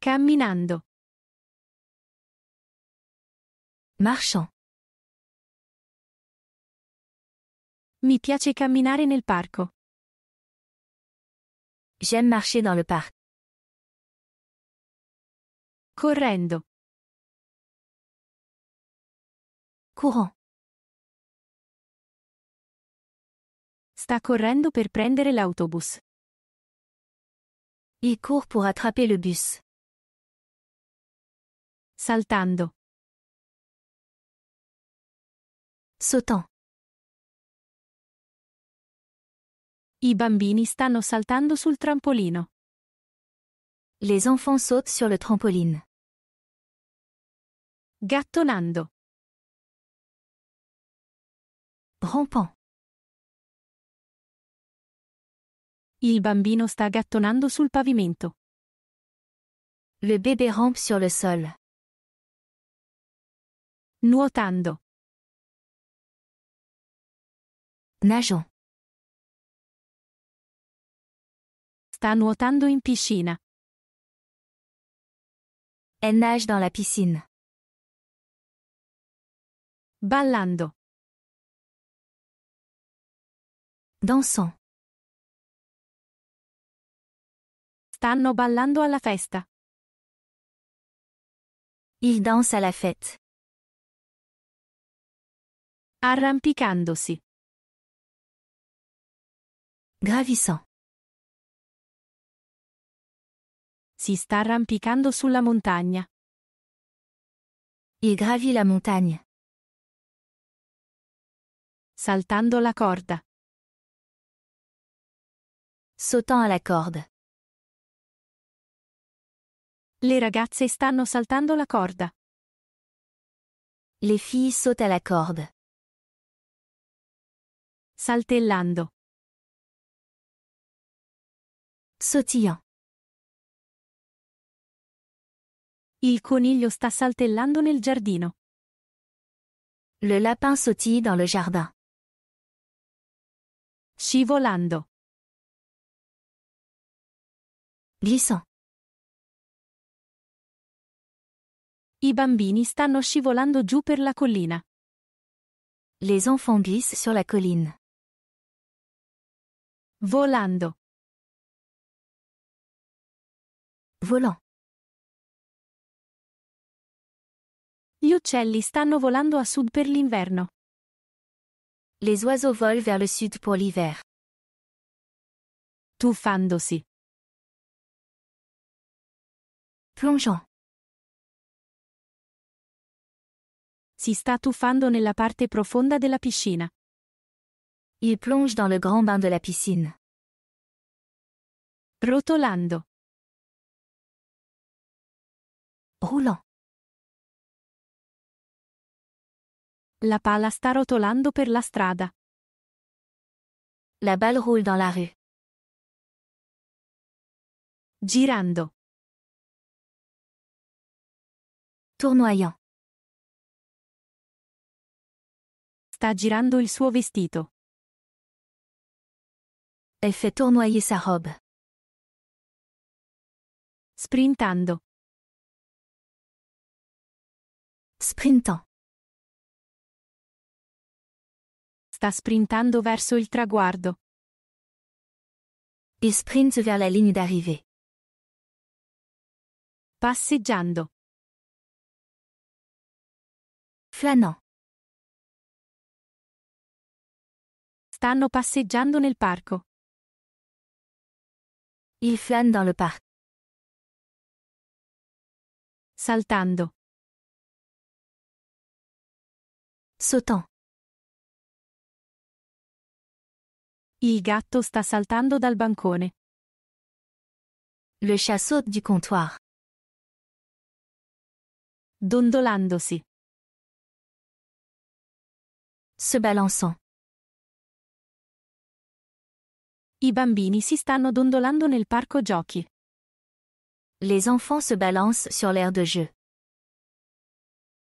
Camminando. Marchant. Mi piace camminare nel parco. J'aime marcher dans le parc. Correndo. Courant. Sta correndo per prendere l'autobus. Il court pour attraper le bus. Saltando. Sautant. I bambini stanno saltando sul trampolino. Les enfants sautent sur le trampoline. Gattonando. Rampant. Il bambino sta gattonando sul pavimento. Le bébé rampe sur le sol. Nuotando. Nageant. Sta nuotando in piscina. Elle nage dans la piscine. Ballando. Dansant. Stanno ballando alla festa. Il danse à la fête. Arrampicandosi. Gravissant. Si sta arrampicando sulla montagna. Il gravit la montagna. Saltando la corda. Sautant alla corda. Le ragazze stanno saltando la corda. Les filles sautent alla corda saltellando, sautillant. Il coniglio sta saltellando nel giardino. Le lapin sautille dans le jardin. Scivolando. Glissant. I bambini stanno scivolando giù per la collina. Les enfants glissent sur la colline. Volando. Volant. Gli uccelli stanno volando a sud per l'inverno. Les oiseaux volent vers le sud pour l'hiver. Tuffandosi. Plongeant. Si sta tuffando nella parte profonda della piscina. Il plonge dans le grand bain de la piscine. Rotolando. Roulant. La pala sta rotolando per la strada. La balle roule dans la rue. Girando. Tournoyant. Sta girando il suo vestito. e fait tournoyer sa robe. Sprintando. Sprintant. Sta sprintando verso il traguardo. Il sprint vers la ligne d'arrivée. Passeggiando. Flanant. Stanno passeggiando nel parco. Il flâne dans le parc. Saltando. Sautant. Il gatto sta saltando dal bancone. Le chat du comptoir. Dondolandosi. Se balançant. I bambini si stanno dondolando nel parco giochi. Les enfants se balancent sur l'air de jeu.